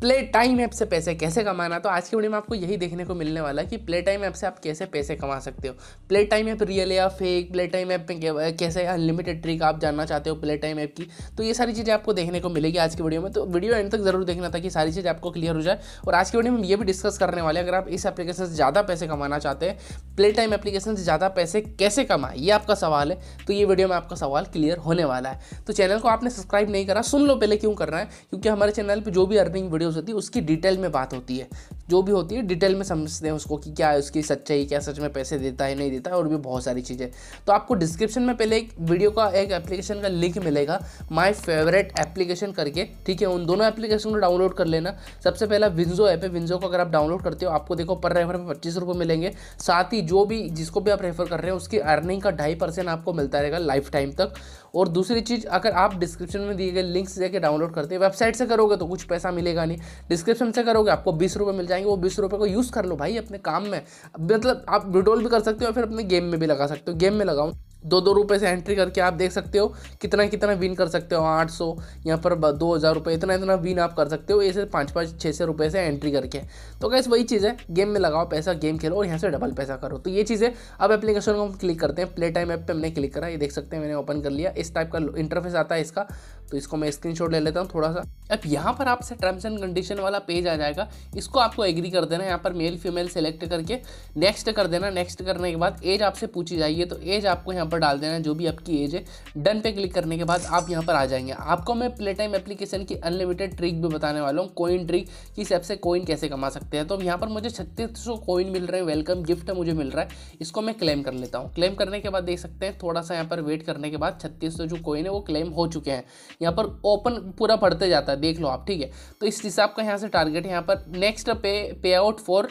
play time app से पैसे कैसे कमाना तो आज की वीडियो में आपको यही देखने को मिलने वाला है कि प्ले टाइम ऐप से आप कैसे पैसे कमा सकते हो प्ले टाइम ऐप रियल या फेक प्ले टाइम ऐप में कैसे अनलिमिटेड ट्रिक आप जानना चाहते हो प्ले टाइम ऐप की तो ये सारी चीज़ें आपको देखने को मिलेगी आज की वीडियो में तो वीडियो एंड तक जरूर देखना ताकि सारी चीज़ आपको क्लियर हो जाए और आज की वीडियो में ये भी डिस्कस करने वाले अगर आप इस एप्लीकेशन से ज़्यादा पैसे कमाना चाहते हैं प्ले टाइम एप्लीकेशन से ज़्यादा पैसे कैसे कमाएं ये आपका सवाल है तो ये वीडियो में आपका सवाल क्लियर होने वाला है तो चैनल को आपने सब्सक्राइब नहीं करा सुन लो पहले क्यों करना है क्योंकि हमारे चैनल पर जो भी अर्निंग वीडियो वीडियोस होती है उसकी डिटेल में बात होती है जो भी होती है डिटेल में समझते हैं उसको कि क्या है उसकी सच्चाई क्या सच में पैसे देता है नहीं देता है और भी बहुत सारी चीज़ें तो आपको डिस्क्रिप्शन में पहले एक वीडियो का एक एप्लीकेशन का लिंक मिलेगा माई फेवरेट एप्लीकेशन करके ठीक है उन दोनों एप्लीकेशन को डाउनलोड कर लेना सबसे पहला विंजो ऐप है विंजो को अगर आप डाउनलोड करते हो आपको देखो पर रेफर में पच्चीस रुपये मिलेंगे साथ ही जो भी जिसको भी आप रेफर कर रहे हैं उसकी अर्निंग का ढाई परसेंट आपको मिलता रहेगा लाइफ टाइम तक और दूसरी चीज़ अगर आप डिस्क्रिप्शन में दिए गए लिंक से जाकर डाउनलोड करते हैं वेबसाइट से करोगे तो कुछ पैसा मिलेगा नहीं डिस्क्रिप्शन से करोगे आपको बीस रुपये मिल जाएगा जाएंगे वो बीस रुपये को यूज़ कर लो भाई अपने काम में मतलब आप विड्रॉल भी कर सकते हो या फिर अपने गेम में भी लगा सकते हो गेम में लगाओ दो दो रुपये से एंट्री करके आप देख सकते हो कितना कितना विन कर सकते हो आठ सौ यहाँ पर दो हज़ार रुपये इतना इतना विन आप कर सकते हो ऐसे पाँच पाँच छः सौ रुपये से एंट्री करके तो कैसे वही चीज़ है गेम में लगाओ पैसा गेम खेलो और यहाँ से डबल पैसा करो तो ये चीज़ है अब एप्लीकेशन को हम क्लिक करते हैं प्ले टाइम ऐप पर हमने क्लिक करा ये देख सकते हैं मैंने ओपन कर लिया इस टाइप का इंटरफेस आता है इसका तो इसको मैं स्क्रीनशॉट ले लेता हूँ थोड़ा सा अब यहाँ पर आपसे टर्म्स एंड कंडीशन वाला पेज आ जाएगा इसको आपको एग्री कर देना यहाँ पर मेल फीमेल सेलेक्ट करके नेक्स्ट कर देना नेक्स्ट करने के बाद एज आपसे पूछी जाइए तो एज आपको यहाँ पर डाल देना जो भी आपकी एज है डन पे क्लिक करने के बाद आप यहाँ पर आ जाएंगे आपको मैं प्ले टाइम एप्लीकेशन की अनलिमिटेड ट्रिक भी बताने वाला हूँ कोइन ट्रिक कि इस ऐप से कोइन कैसे कमा सकते हैं तो यहाँ पर मुझे छत्तीस सौ कोइन मिल रहे हैं वेलकम गिफ्ट मुझे मिल रहा है इसको मैं क्लेम कर लेता हूँ क्लेम करने के बाद देख सकते हैं थोड़ा सा यहाँ पर वेट करने के बाद छत्तीस जो कोइन है वो क्लेम हो चुके हैं यहाँ पर ओपन पूरा पढ़ते जाता है देख लो आप ठीक है तो इस हिसाब का यहाँ से टारगेट है यहाँ पर नेक्स्ट पे पे आउट फॉर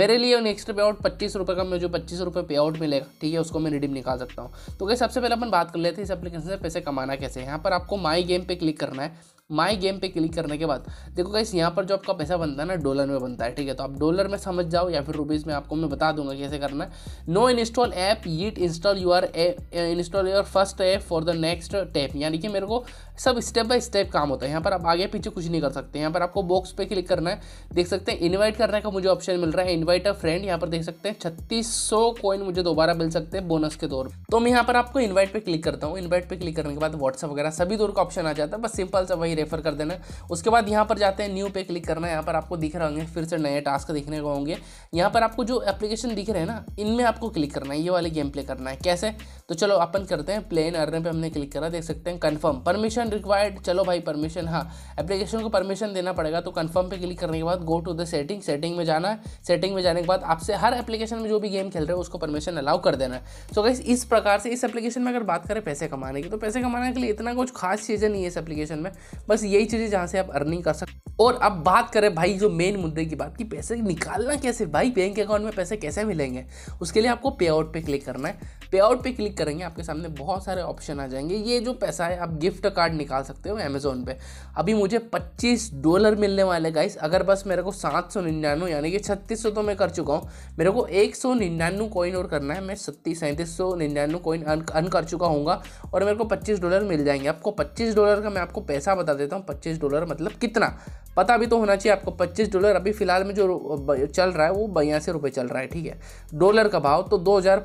मेरे लिए नेक्स्ट पे आउट पच्चीस रुपये का मुझे पच्चीस रुपये पे आउट मिलेगा ठीक है उसको मैं रिडीम निकाल सकता हूँ तो क्या सबसे पहले अपन बात कर लेते हैं इस एप्लीकेशन से पैसे कमाना कैसे यहाँ पर आपको माई गेम पर क्लिक करना है माई गेम पे क्लिक करने के बाद देखो गाइस यहाँ पर जो आपका पैसा बनता है ना डॉलर में बनता है ठीक है तो आप डॉलर में समझ जाओ या फिर रुपीज़ में आपको मैं बता दूंगा कैसे करना है no install app yet install your install your first app for the next tap यानी कि मेरे को सब स्टेप बाय स्टेप काम होता है यहाँ पर आप आगे पीछे कुछ नहीं कर सकते यहाँ पर आपको बॉक्स पे क्लिक करना है देख सकते हैं इन्वाइट करने का मुझे ऑप्शन मिल रहा है इन्वाइट अ फ्रेंड यहाँ पर देख सकते हैं छत्तीस कॉइन मुझे दोबारा मिल सकते हैं बोनस के पर तो मैं यहाँ पर आपको इन्वाइट पे क्लिक करता हूँ इन्वाइट पे क्लिक करने के बाद व्हाट्सअप वगैरह सभी दौर का ऑप्शन आ जाता है बस सिंपल सा वही रेफर कर देना उसके बाद यहाँ पर जाते हैं न्यू पे क्लिक करना यहाँ पर आपको दिख रहे होंगे फिर से नए टास्क दिखने को होंगे यहाँ पर आपको जो एप्लीकेशन दिख रहे हैं ना इनमें आपको क्लिक करना है ये वाले गेम प्ले करना है कैसे तो चलो अपन करते हैं प्लेन अर्न पर हमने क्लिक करा देख सकते हैं कन्फर्म परमिशन रिक्वायर्ड चलो भाई परमिशन हाँ एप्लीकेशन को परमिशन देना पड़ेगा तो कन्फर्म पर क्लिक करने के बाद go to the setting setting में जाना है सेटिंग में जाने के बाद आपसे हर एप्लीकेशन में जो भी गेम खेल रहे हो उसको परमिशन अलाउ कर देना है सो so, इस प्रकार से इस एप्लीकेशन में अगर बात करें पैसे कमाने की तो पैसे कमाने के लिए इतना कुछ खास चीज़ें नहीं है इस एप्लीकेशन में बस यही चीज़ें जहाँ से आप अर्निंग कर सकते और अब बात करें भाई जो मेन मुद्दे की बात कि पैसे निकालना कैसे भाई बैंक अकाउंट में पैसे कैसे मिलेंगे उसके लिए आपको पे आउट पर क्लिक करना है पे आउट पे क्लिक करेंगे आपके सामने बहुत सारे ऑप्शन आ जाएंगे ये जो पैसा है आप गिफ्ट कार्ड निकाल सकते हो अमेजोन पे अभी मुझे 25 डॉलर मिलने वाले गाइस अगर बस मेरे को सात सौ निन्यानवे यानी कि छत्तीस सौ तो मैं कर चुका हूँ मेरे को एक सौ निन्यानवे कॉइन और करना है मैं छत्तीस सैंतीस सौ निन्यानवे कॉइन अन कर चुका हूँ और मेरे को पच्चीस डॉलर मिल जाएंगे आपको पच्चीस डॉलर का मैं आपको पैसा बता देता हूँ पच्चीस डॉलर मतलब कितना पता भी तो होना चाहिए आपको पच्चीस डॉलर अभी फिलहाल में जो चल रहा है वो बयासी रुपये चल रहा है ठीक है डॉलर का भाव तो दो हज़ार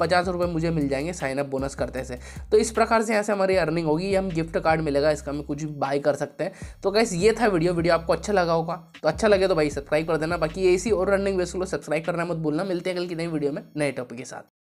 पचास पचास रुपये मुझे मिल जाएंगे साइनअप बोनस करते से तो इस प्रकार से यहाँ से हमारी अर्निंग होगी हम गिफ्ट कार्ड मिलेगा इसका हम कुछ भी बाय कर सकते हैं तो कैसे ये था वीडियो वीडियो आपको अच्छा लगा होगा तो अच्छा लगे तो भाई सब्सक्राइब कर देना बाकी ऐसी और रनिंग बेस को सब्सक्राइब करना मत भूलना मिलते हैं कल की नई वीडियो में नए टॉपिक के साथ